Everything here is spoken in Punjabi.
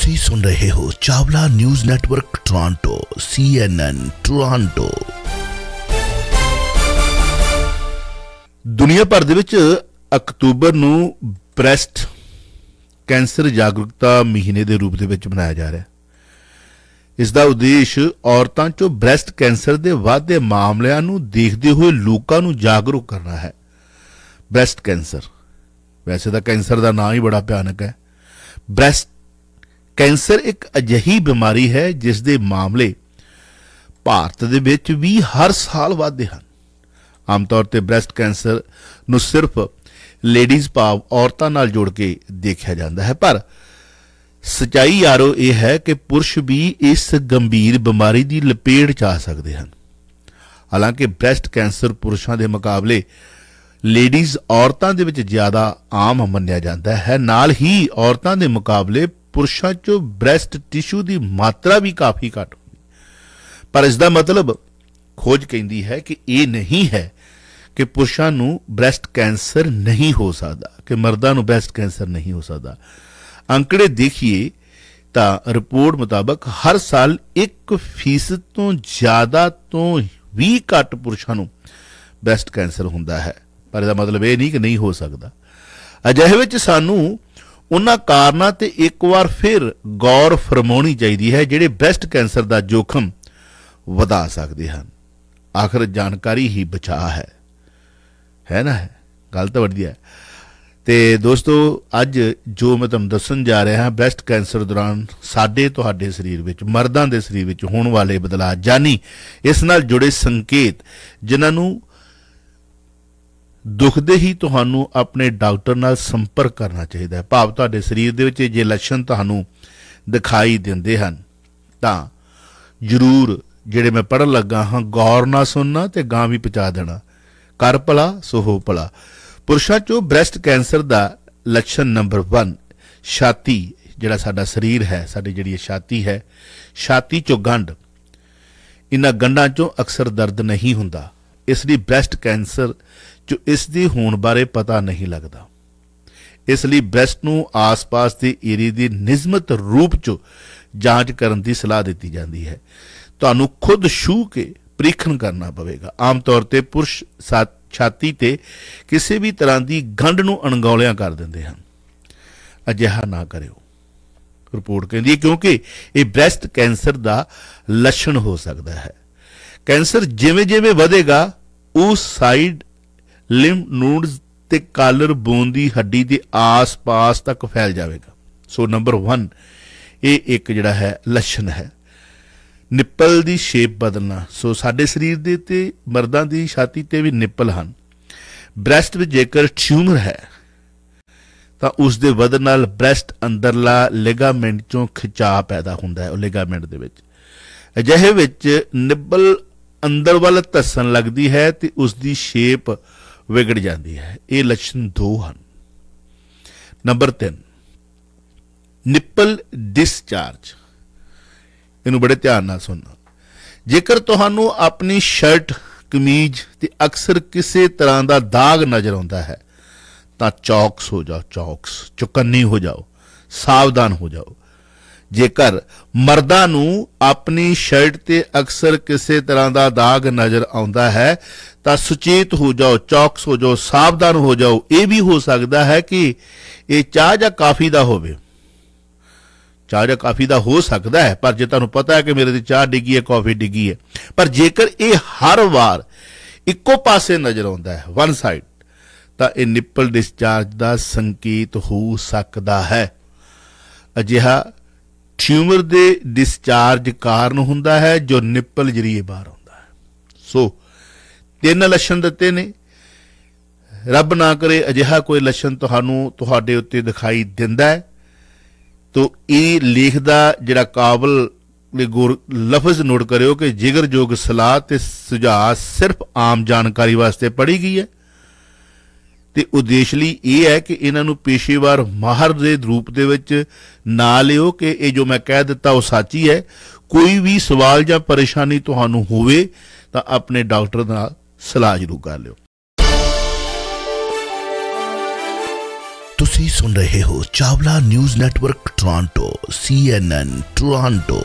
ਤੁਸੀਂ ਸੁਣ ਰਹੇ ਹੋ Chawla news network Toronto CNN Toronto ਦੁਨੀਆ ਭਰ ਦੇ ਵਿੱਚ ਅਕਤੂਬਰ ਨੂੰ ਬ੍ਰੈਸਟ ਕੈਂਸਰ ਜਾਗਰੂਕਤਾ ਮਹੀਨੇ ਦੇ ਰੂਪ ਦੇ ਵਿੱਚ ਮਨਾਇਆ ਜਾ ਰਿਹਾ ਹੈ ਇਸ ਦਾ ਉਦੇਸ਼ ਔਰਤਾਂ 'ਚੋਂ ਬ੍ਰੈਸਟ ਕੈਂਸਰ ਦੇ ਵਾਧੇ ਮਾਮਲਿਆਂ ਨੂੰ ਦੇਖਦੇ ਹੋਏ ਲੋਕਾਂ ਨੂੰ ਜਾਗਰੂਕ ਕਰਨਾ ਹੈ ਬ੍ਰੈਸਟ ਕੈਂਸਰ ਵੈਸੇ ਤਾਂ ਕੈਂਸਰ ਦਾ ਨਾਂ ਹੀ ਬੜਾ ਭਿਆਨਕ ਹੈ ਬ੍ਰੈਸਟ ਕੈਂਸਰ ਇੱਕ ਅਜਿਹੀ ਬਿਮਾਰੀ ਹੈ ਜਿਸ ਦੇ ਮਾਮਲੇ ਭਾਰਤ ਦੇ ਵਿੱਚ ਵੀ ਹਰ ਸਾਲ ਵਧਦੇ ਹਨ ਆਮ ਤੌਰ ਤੇ ਬ੍ਰੈਸਟ ਕੈਂਸਰ ਨੂੰ ਸਿਰਫ ਲੇਡੀਜ਼ ਭਾਵ ਔਰਤਾਂ ਨਾਲ ਜੋੜ ਕੇ ਦੇਖਿਆ ਜਾਂਦਾ ਹੈ ਪਰ ਸਚਾਈ ਯਾਰੋ ਇਹ ਹੈ ਕਿ ਪੁਰਸ਼ ਵੀ ਇਸ ਗੰਭੀਰ ਬਿਮਾਰੀ ਦੀ ਲਪੇਟ ਚ ਆ ਸਕਦੇ ਹਨ ਹਾਲਾਂਕਿ ਬ੍ਰੈਸਟ ਕੈਂਸਰ ਪੁਰਸ਼ਾਂ ਦੇ ਮੁਕਾਬਲੇ ਲੇਡੀਜ਼ ਔਰਤਾਂ ਦੇ ਵਿੱਚ ਜ਼ਿਆਦਾ ਆਮ ਮੰਨਿਆ ਜਾਂਦਾ ਹੈ ਨਾਲ ਹੀ ਔਰਤਾਂ ਦੇ ਮੁਕਾਬਲੇ ਪੁਰਸ਼ਾਂ 'ਚ ਬ੍ਰੈਸਟ ਟਿਸ਼ੂ ਦੀ ਮਾਤਰਾ ਵੀ ਕਾਫੀ ਘੱਟ ਹੁੰਦੀ ਪਰ ਇਸ ਦਾ ਮਤਲਬ ਖੋਜ ਕਹਿੰਦੀ ਹੈ ਕਿ ਇਹ ਨਹੀਂ ਹੈ ਕਿ ਪੁਰਸ਼ਾਂ ਨੂੰ ਬ੍ਰੈਸਟ ਕੈਂਸਰ ਨਹੀਂ ਹੋ ਸਕਦਾ ਕਿ ਮਰਦਾਂ ਨੂੰ ਬ੍ਰੈਸਟ ਕੈਂਸਰ ਨਹੀਂ ਹੋ ਸਕਦਾ ਅੰਕੜੇ ਦੇਖੀਏ ਤਾਂ ਰਿਪੋਰਟ ਮੁਤਾਬਕ ਹਰ ਸਾਲ 1% ਤੋਂ ਜ਼ਿਆਦਾ ਤੋਂ ਵੀ ਘੱਟ ਪੁਰਸ਼ਾਂ ਨੂੰ ਬ੍ਰੈਸਟ ਕੈਂਸਰ ਹੁੰਦਾ ਹੈ ਪਰ ਇਹਦਾ ਮਤਲਬ ਇਹ ਨਹੀਂ ਕਿ ਨਹੀਂ ਹੋ ਸਕਦਾ ਅਜਿਹੇ ਵਿੱਚ ਸਾਨੂੰ ਉਹਨਾਂ ਕਾਰਨਾਂ ਤੇ ਇੱਕ ਵਾਰ ਫਿਰ ਗੌਰ ਫਰਮਾਉਣੀ ਚਾਹੀਦੀ ਹੈ ਜਿਹੜੇ ਬ੍ਰੈਸਟ ਕੈਂਸਰ ਦਾ ਜੋਖਮ ਵਧਾ ਸਕਦੇ ਹਨ ਆਖਰ ਜਾਣਕਾਰੀ ਹੀ ਬਚਾ ਹੈ ਹੈ ਨਾ ਗੱਲ ਤਾਂ ਵੱਡੀ ਹੈ ਤੇ ਦੋਸਤੋ ਅੱਜ ਜੋ ਮੈਂ ਤੁਹਾਨੂੰ ਦੱਸਣ ਜਾ ਰਿਹਾ ਹਾਂ ਬ੍ਰੈਸਟ ਕੈਂਸਰ ਦੌਰਾਨ ਸਾਡੇ ਤੁਹਾਡੇ ਸਰੀਰ ਵਿੱਚ ਮਰਦਾਂ ਦੇ ਸਰੀਰ ਵਿੱਚ ਹੋਣ ਵਾਲੇ ਬਦਲਾਅ ਜਾਨੀ ਇਸ ਨਾਲ ਜੁੜੇ ਸੰਕੇਤ ਜਿਨ੍ਹਾਂ ਨੂੰ ਦੁਖਦੇ ਹੀ ਤੁਹਾਨੂੰ ਆਪਣੇ ਡਾਕਟਰ ਨਾਲ ਸੰਪਰਕ ਕਰਨਾ ਚਾਹੀਦਾ ਹੈ ਭਾਵ ਤੁਹਾਡੇ ਸਰੀਰ ਦੇ ਵਿੱਚ ਜੇ ਲੱਛਣ ਤੁਹਾਨੂੰ ਦਿਖਾਈ ਦਿੰਦੇ ਹਨ ਤਾਂ ਜ਼ਰੂਰ ਜਿਹੜੇ ਮੈਂ ਪੜਨ ਲੱਗਾ ਹਾਂ ਗੌਰ ਨਾਲ ਸੁਣਨਾ ਤੇ ਗਾਂ ਵੀ ਪਚਾ ਦੇਣਾ ਕਰ ਪਲਾ ਸੋ ਹੋ ਭਲਾ ਪੁਰਸ਼ਾਂ 'ਚੋਂ ਬ੍ਰੈਸਟ ਕੈਂਸਰ ਦਾ ਲੱਛਣ ਨੰਬਰ 1 ਛਾਤੀ ਜਿਹੜਾ ਸਾਡਾ ਸਰੀਰ ਹੈ ਸਾਡੀ ਜਿਹੜੀ ਛਾਤੀ ਹੈ ਛਾਤੀ 'ਚੋਂ ਗੰਢ ਇਹਨਾਂ ਗੰਢਾਂ 'ਚੋਂ ਅਕਸਰ ਦਰਦ ਨਹੀਂ ਹੁੰਦਾ ਇਸ ਲਈ ਬ੍ਰੈਸਟ ਕੈਂਸਰ ਜੋ ਇਸ ਦੀ ਹੋਣ ਬਾਰੇ ਪਤਾ ਨਹੀਂ ਲੱਗਦਾ ਇਸ ਲਈ ਬ੍ਰੈਸਟ ਨੂੰ ਆਸ-ਪਾਸ ਦੀ ਏਰੀ ਦੀ ਨਿਯਮਤ ਰੂਪ 'ਚ ਜਾਂਚ ਕਰਨ ਦੀ ਸਲਾਹ ਦਿੱਤੀ ਜਾਂਦੀ ਹੈ ਤੁਹਾਨੂੰ ਖੁਦ ਛੂ ਕੇ ਪ੍ਰੀਖਣ ਕਰਨਾ ਪਵੇਗਾ ਆਮ ਤੌਰ ਤੇ ਪੁਰਸ਼ ਛਾਤੀ ਤੇ ਕਿਸੇ ਵੀ ਤਰ੍ਹਾਂ ਦੀ ਗੰਢ ਨੂੰ ਅਣਗੌਲਿਆ ਕਰ ਦਿੰਦੇ ਹਨ ਅਜਿਹਾ ਨਾ ਕਰਿਓ ਰਿਪੋਰਟ ਕਹਿੰਦੀ ਹੈ ਕਿਉਂਕਿ ਇਹ ਬ੍ਰੈਸਟ ਕੈਂਸਰ ਦਾ ਲੱਛਣ ਹੋ ਸਕਦਾ ਹੈ ਕੈਂਸਰ ਜਿਵੇਂ-ਜਿਵੇਂ ਵਧੇਗਾ ਉਹ ਸਾਈਡ ਲਿੰਬ ਨੂਡਸ ਤੇ ਕਾਲਰ ਬੋਨ ਦੀ ਹੱਡੀ ਦੇ ਆਸ-ਪਾਸ ਤੱਕ ਫੈਲ ਜਾਵੇਗਾ ਸੋ ਨੰਬਰ 1 ਇਹ ਇੱਕ ਜਿਹੜਾ ਹੈ ਲੱਛਣ ਹੈ ਨਿੱਪਲ ਦੀ ਸ਼ੇਪ ਬਦਲਣਾ ਸੋ ਸਾਡੇ ਸਰੀਰ ਦੇ ਤੇ ਮਰਦਾਂ ਦੀ ਛਾਤੀ ਤੇ ਵੀ ਨਿੱਪਲ ਹਨ ਬ੍ਰੈਸਟ ਵਿੱਚ ਜੇਕਰ ਟਿਊਮਰ ਹੈ ਤਾਂ ਉਸ ਦੇ ਵਧਣ ਨਾਲ ਬ੍ਰੈਸਟ ਅੰਦਰਲਾ ਲਿਗਾਮੈਂਟ ਚੋਂ ਖਿਚਾਅ ਪੈਦਾ ਹੁੰਦਾ ਹੈ ਉਹ ਲਿਗਾਮੈਂਟ ਦੇ ਵਿੱਚ ਅਜਿਹੇ ਵਿੱਚ ਨਿੱਬਲ ਅੰਦਰ ਵੱਲ ਧੱਸਣ ਲੱਗਦੀ ਹੈ ਤੇ ਉਸ ਦੀ ਸ਼ੇਪ ਵਿਗੜ ਜਾਂਦੀ ਹੈ ਇਹ ਲੱਛਣ ਦੋ ਹਨ ਨੰਬਰ 3 ਨਿੱਪਲ ਡਿਸਚਾਰਜ ਇਹਨੂੰ ਬੜੇ ਧਿਆਨ ਨਾਲ ਸੁਣਨਾ ਜੇਕਰ ਤੁਹਾਨੂੰ ਆਪਣੀ ਸ਼ਰਟ ਕਮੀਜ਼ ਤੇ ਅਕਸਰ ਕਿਸੇ ਤਰ੍ਹਾਂ ਦਾ ਦਾਗ ਨਜ਼ਰ ਆਉਂਦਾ ਹੈ ਤਾਂ ਚੌਕਸ ਹੋ ਜਾਓ ਚੌਕਸ ਚੁਕੰਨੀ ਹੋ ਜਾਓ ਸਾਵਧਾਨ ਹੋ ਜਾਓ ਜੇਕਰ ਮਰਦਾਂ ਨੂੰ ਆਪਣੀ ਸ਼ਰਟ ਤੇ ਅਕਸਰ ਕਿਸੇ ਤਰ੍ਹਾਂ ਦਾ ਦਾਗ ਨਜ਼ਰ ਆਉਂਦਾ ਹੈ ਤਾਂ ਸੁਚੇਤ ਹੋ ਜਾਓ ਚੌਕਸ ਹੋ ਜਾਓ ਸਾਵਧਾਨ ਹੋ ਜਾਓ ਇਹ ਵੀ ਹੋ ਸਕਦਾ ਹੈ ਕਿ ਇਹ ਚਾਹ ਜਾਂ ਕਾਫੀ ਦਾ ਹੋਵੇ ਚਾਹ ਜਾਂ ਕਾਫੀ ਦਾ ਹੋ ਸਕਦਾ ਹੈ ਪਰ ਜੇ ਤੁਹਾਨੂੰ ਪਤਾ ਹੈ ਕਿ ਮੇਰੇ ਦੀ ਚਾਹ ਡਿੱਗੀ ਹੈ ਕਾਫੀ ਡਿੱਗੀ ਹੈ ਪਰ ਜੇਕਰ ਇਹ ਹਰ ਵਾਰ ਇੱਕੋ ਪਾਸੇ ਨਜ਼ਰ ਆਉਂਦਾ ਹੈ ਵਨ ਸਾਈਡ ਤਾਂ ਇਹ ਨਿੱਪਲ ਡਿਸਚਾਰਜ ਦਾ ਸੰਕੇਤ ਹੋ ਸਕਦਾ ਹੈ ਅਜਿਹਾ ਟਿਊਮਰ ਦੇ ਡਿਸਚਾਰਜ ਕਾਰਨ ਹੁੰਦਾ ਹੈ ਜੋ ਨਿੱਪਲ ਜਰੀਏ ਬਾਹਰ ਆਉਂਦਾ ਹੈ ਸੋ ਤਿੰਨ ਲੱਛਣ ਦਿੱਤੇ ਨੇ ਰੱਬ ਨਾ ਕਰੇ ਅਜਿਹਾ ਕੋਈ ਲੱਛਣ ਤੁਹਾਨੂੰ ਤੁਹਾਡੇ ਉੱਤੇ ਦਿਖਾਈ ਦਿੰਦਾ ਹੈ ਤੋ ਇਹ ਲਿਖਦਾ ਜਿਹੜਾ ਕਾਬਲ ਦੇ ਗੁਰ ਲਫ਼ਜ਼ ਨੋਟ ਕਰਿਓ ਕਿ ਜਿਗਰ ਜੋਗ ਸਲਾਹ ਤੇ ਸੁਝਾਅ ਸਿਰਫ ਆਮ ਜਾਣਕਾਰੀ ਵਾਸਤੇ ਪੜੀ ਗਈ ਹੈ ਤੇ ਉਦੇਸ਼ ਲਈ ਇਹ ਹੈ ਕਿ ਇਹਨਾਂ ਨੂੰ ਪੇਸ਼ੇਵਾਰ ਮਾਹਰ ਦੇ ਰੂਪ ਦੇ ਵਿੱਚ ਨਾ ਲਿਓ ਕਿ ਇਹ ਜੋ ਮੈਂ ਕਹਿ ਦਿੱਤਾ ਉਹ ਸੱਚੀ ਹੈ ਕੋਈ ਵੀ ਸਵਾਲ ਜਾਂ ਪਰੇਸ਼ਾਨੀ ਤੁਹਾਨੂੰ ਹੋਵੇ ਤਾਂ ਆਪਣੇ ਡਾਕਟਰ ਨਾਲ ਸਲਾਹ ਜ਼ਰੂਰ ਕਰ ਲਿਓ ਤੁਸੀਂ ਸੁਣ ਰਹੇ ਹੋ Chawla news network Toronto CNN Toronto